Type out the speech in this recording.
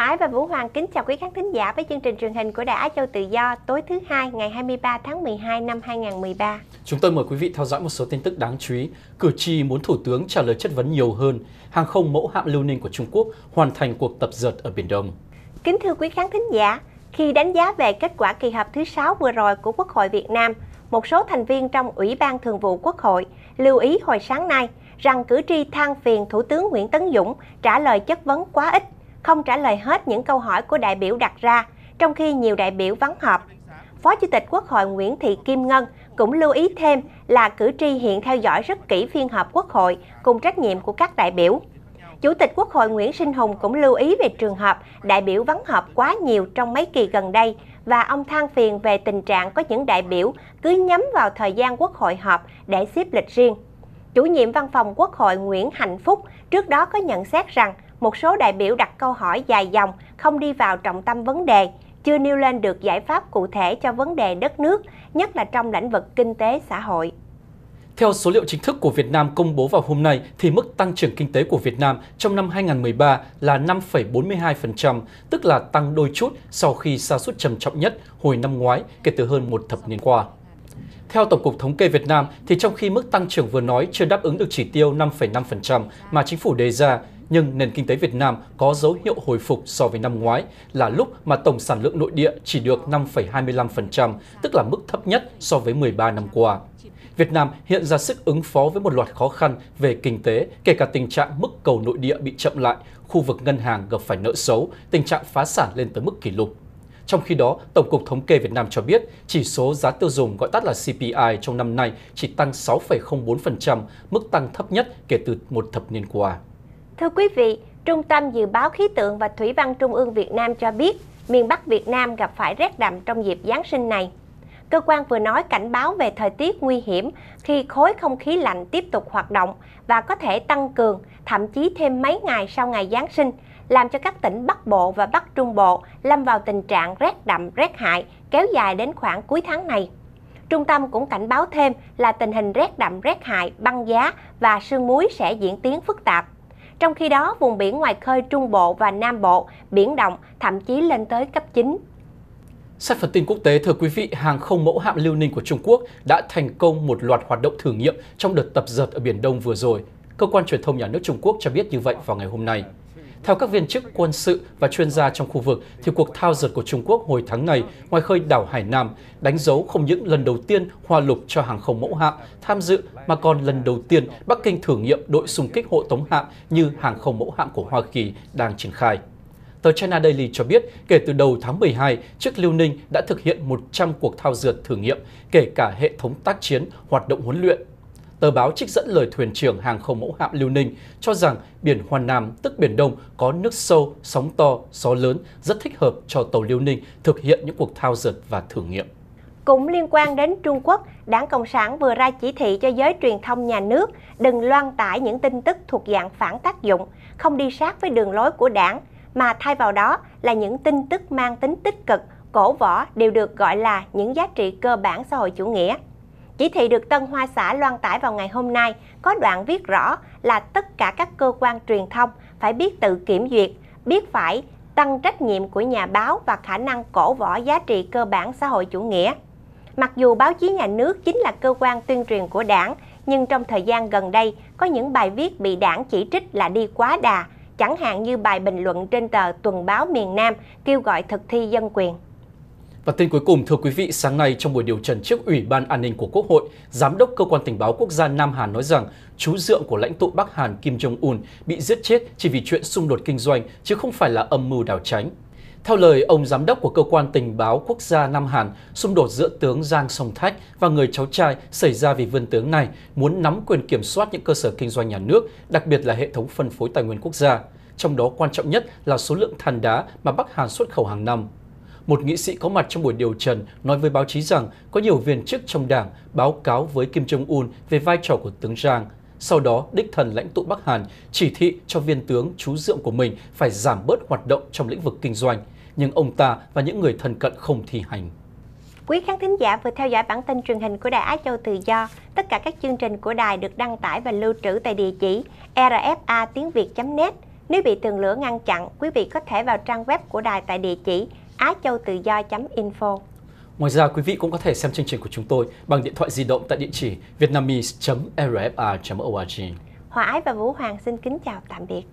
Ái và Vũ Hoàng kính chào quý khán thính giả với chương trình truyền hình của Đài Á Châu Tự Do tối thứ hai ngày 23 tháng 12 năm 2013. Chúng tôi mời quý vị theo dõi một số tin tức đáng chú ý. Cử tri muốn Thủ tướng trả lời chất vấn nhiều hơn. Hàng không mẫu hạm Lưu Ninh của Trung Quốc hoàn thành cuộc tập dượt ở Biển Đông. Kính thưa quý khán thính giả, khi đánh giá về kết quả kỳ họp thứ 6 vừa rồi của Quốc hội Việt Nam, một số thành viên trong Ủy ban Thường vụ Quốc hội lưu ý hồi sáng nay rằng cử tri than phiền Thủ tướng Nguyễn Tấn Dũng trả lời chất vấn quá ít không trả lời hết những câu hỏi của đại biểu đặt ra, trong khi nhiều đại biểu vắng họp. Phó Chủ tịch Quốc hội Nguyễn Thị Kim Ngân cũng lưu ý thêm là cử tri hiện theo dõi rất kỹ phiên họp Quốc hội cùng trách nhiệm của các đại biểu. Chủ tịch Quốc hội Nguyễn Sinh Hùng cũng lưu ý về trường hợp đại biểu vắng họp quá nhiều trong mấy kỳ gần đây và ông than phiền về tình trạng có những đại biểu cứ nhắm vào thời gian Quốc hội họp để xếp lịch riêng. Chủ nhiệm văn phòng Quốc hội Nguyễn Hạnh Phúc trước đó có nhận xét rằng một số đại biểu đặt câu hỏi dài dòng, không đi vào trọng tâm vấn đề, chưa nêu lên được giải pháp cụ thể cho vấn đề đất nước, nhất là trong lĩnh vực kinh tế xã hội. Theo số liệu chính thức của Việt Nam công bố vào hôm nay thì mức tăng trưởng kinh tế của Việt Nam trong năm 2013 là 5,42%, tức là tăng đôi chút sau khi sa sút trầm trọng nhất hồi năm ngoái kể từ hơn một thập niên qua. Theo Tổng cục Thống kê Việt Nam thì trong khi mức tăng trưởng vừa nói chưa đáp ứng được chỉ tiêu 5,5% mà chính phủ đề ra nhưng nền kinh tế Việt Nam có dấu hiệu hồi phục so với năm ngoái là lúc mà tổng sản lượng nội địa chỉ được 5,25%, tức là mức thấp nhất so với 13 năm qua. Việt Nam hiện ra sức ứng phó với một loạt khó khăn về kinh tế, kể cả tình trạng mức cầu nội địa bị chậm lại, khu vực ngân hàng gặp phải nợ xấu, tình trạng phá sản lên tới mức kỷ lục. Trong khi đó, Tổng cục Thống kê Việt Nam cho biết chỉ số giá tiêu dùng gọi tắt là CPI trong năm nay chỉ tăng 6,04%, mức tăng thấp nhất kể từ một thập niên qua. Thưa quý vị, Trung tâm Dự báo Khí tượng và Thủy văn Trung ương Việt Nam cho biết miền Bắc Việt Nam gặp phải rét đậm trong dịp Giáng sinh này. Cơ quan vừa nói cảnh báo về thời tiết nguy hiểm khi khối không khí lạnh tiếp tục hoạt động và có thể tăng cường, thậm chí thêm mấy ngày sau ngày Giáng sinh, làm cho các tỉnh Bắc Bộ và Bắc Trung Bộ lâm vào tình trạng rét đậm, rét hại kéo dài đến khoảng cuối tháng này. Trung tâm cũng cảnh báo thêm là tình hình rét đậm, rét hại, băng giá và sương muối sẽ diễn tiến phức tạp. Trong khi đó, vùng biển ngoài khơi Trung Bộ và Nam Bộ, biển động, thậm chí lên tới cấp 9. Xét phần tin quốc tế, thưa quý vị, hàng không mẫu hạm Liêu Ninh của Trung Quốc đã thành công một loạt hoạt động thử nghiệm trong đợt tập dượt ở Biển Đông vừa rồi. Cơ quan truyền thông nhà nước Trung Quốc cho biết như vậy vào ngày hôm nay. Theo các viên chức quân sự và chuyên gia trong khu vực, thì cuộc thao dượt của Trung Quốc hồi tháng này ngoài khơi đảo Hải Nam đánh dấu không những lần đầu tiên Hoa Lục cho hàng không mẫu hạm tham dự mà còn lần đầu tiên Bắc Kinh thử nghiệm đội xung kích hộ tống hạm như hàng không mẫu hạm của Hoa Kỳ đang triển khai. Tờ China Daily cho biết, kể từ đầu tháng 12, chiếc Liêu Ninh đã thực hiện 100 cuộc thao dượt thử nghiệm, kể cả hệ thống tác chiến, hoạt động huấn luyện tờ báo trích dẫn lời thuyền trưởng hàng không mẫu hạm Liêu Ninh cho rằng biển Hoàn Nam tức Biển Đông có nước sâu, sóng to, gió lớn rất thích hợp cho tàu Liêu Ninh thực hiện những cuộc thao dượt và thử nghiệm. Cũng liên quan đến Trung Quốc, Đảng Cộng sản vừa ra chỉ thị cho giới truyền thông nhà nước đừng loan tải những tin tức thuộc dạng phản tác dụng, không đi sát với đường lối của đảng, mà thay vào đó là những tin tức mang tính tích cực, cổ võ đều được gọi là những giá trị cơ bản xã hội chủ nghĩa. Chỉ thị được Tân Hoa xã loan tải vào ngày hôm nay có đoạn viết rõ là tất cả các cơ quan truyền thông phải biết tự kiểm duyệt, biết phải tăng trách nhiệm của nhà báo và khả năng cổ võ giá trị cơ bản xã hội chủ nghĩa. Mặc dù báo chí nhà nước chính là cơ quan tuyên truyền của đảng, nhưng trong thời gian gần đây có những bài viết bị đảng chỉ trích là đi quá đà, chẳng hạn như bài bình luận trên tờ Tuần báo miền Nam kêu gọi thực thi dân quyền. Và tin cuối cùng, thưa quý vị, sáng nay trong buổi điều trần trước Ủy ban An ninh của Quốc hội, Giám đốc Cơ quan Tình báo Quốc gia Nam Hàn nói rằng chú dượng của lãnh tụ Bắc Hàn Kim Jong-un bị giết chết chỉ vì chuyện xung đột kinh doanh, chứ không phải là âm mưu đảo tránh. Theo lời ông giám đốc của cơ quan tình báo quốc gia Nam Hàn, xung đột giữa tướng Giang Song Thách và người cháu trai xảy ra vì vương tướng này muốn nắm quyền kiểm soát những cơ sở kinh doanh nhà nước, đặc biệt là hệ thống phân phối tài nguyên quốc gia. Trong đó quan trọng nhất là số lượng than đá mà Bắc Hàn xuất khẩu hàng năm một nghị sĩ có mặt trong buổi điều trần nói với báo chí rằng có nhiều viên chức trong đảng báo cáo với Kim Jong-un về vai trò của tướng Giang. Sau đó, đích thần lãnh tụ Bắc Hàn chỉ thị cho viên tướng chú dưỡng của mình phải giảm bớt hoạt động trong lĩnh vực kinh doanh, nhưng ông ta và những người thân cận không thi hành. Quý khán thính giả vừa theo dõi bản tin truyền hình của Đài Á Châu Tự Do. Tất cả các chương trình của đài được đăng tải và lưu trữ tại địa chỉ rfa tiếng việt net nếu bị tường lửa ngăn chặn, quý vị có thể vào trang web của đài tại địa chỉ á info Ngoài ra, quý vị cũng có thể xem chương trình của chúng tôi bằng điện thoại di động tại địa chỉ vietnamese.rfa.org. Hòa Ái và Vũ Hoàng xin kính chào tạm biệt.